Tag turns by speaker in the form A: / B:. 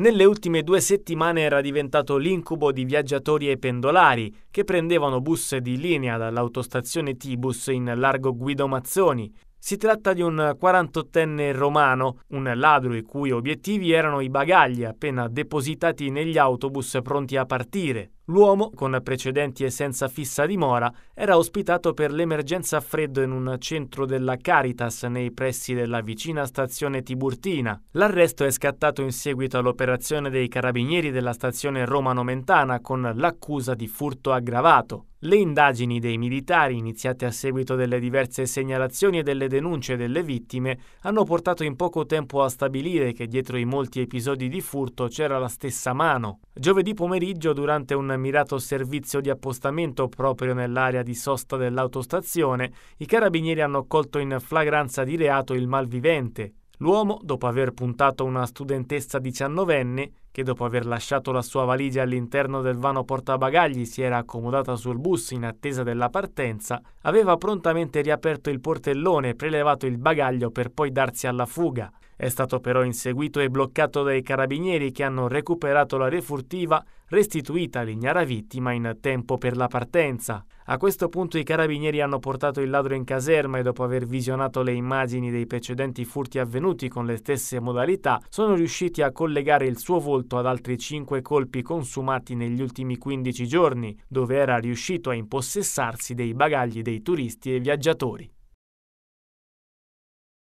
A: Nelle ultime due settimane era diventato l'incubo di viaggiatori e pendolari che prendevano bus di linea dall'autostazione Tibus in largo Guido Mazzoni. Si tratta di un 48enne romano, un ladro i cui obiettivi erano i bagagli appena depositati negli autobus pronti a partire. L'uomo, con precedenti e senza fissa dimora, era ospitato per l'emergenza a freddo in un centro della Caritas nei pressi della vicina stazione Tiburtina. L'arresto è scattato in seguito all'operazione dei carabinieri della stazione Roma-Nomentana con l'accusa di furto aggravato. Le indagini dei militari, iniziate a seguito delle diverse segnalazioni e delle denunce delle vittime, hanno portato in poco tempo a stabilire che dietro i molti episodi di furto c'era la stessa mano. Giovedì pomeriggio, durante un mirato servizio di appostamento proprio nell'area di sosta dell'autostazione, i carabinieri hanno colto in flagranza di reato il malvivente. L'uomo, dopo aver puntato una studentessa diciannovenne, che dopo aver lasciato la sua valigia all'interno del vano portabagagli si era accomodata sul bus in attesa della partenza, aveva prontamente riaperto il portellone e prelevato il bagaglio per poi darsi alla fuga. È stato però inseguito e bloccato dai carabinieri che hanno recuperato l'area furtiva restituita all'ignara vittima in tempo per la partenza. A questo punto i carabinieri hanno portato il ladro in caserma e dopo aver visionato le immagini dei precedenti furti avvenuti con le stesse modalità, sono riusciti a collegare il suo volto ad altri 5 colpi consumati negli ultimi 15 giorni, dove era riuscito a impossessarsi dei bagagli dei turisti e viaggiatori.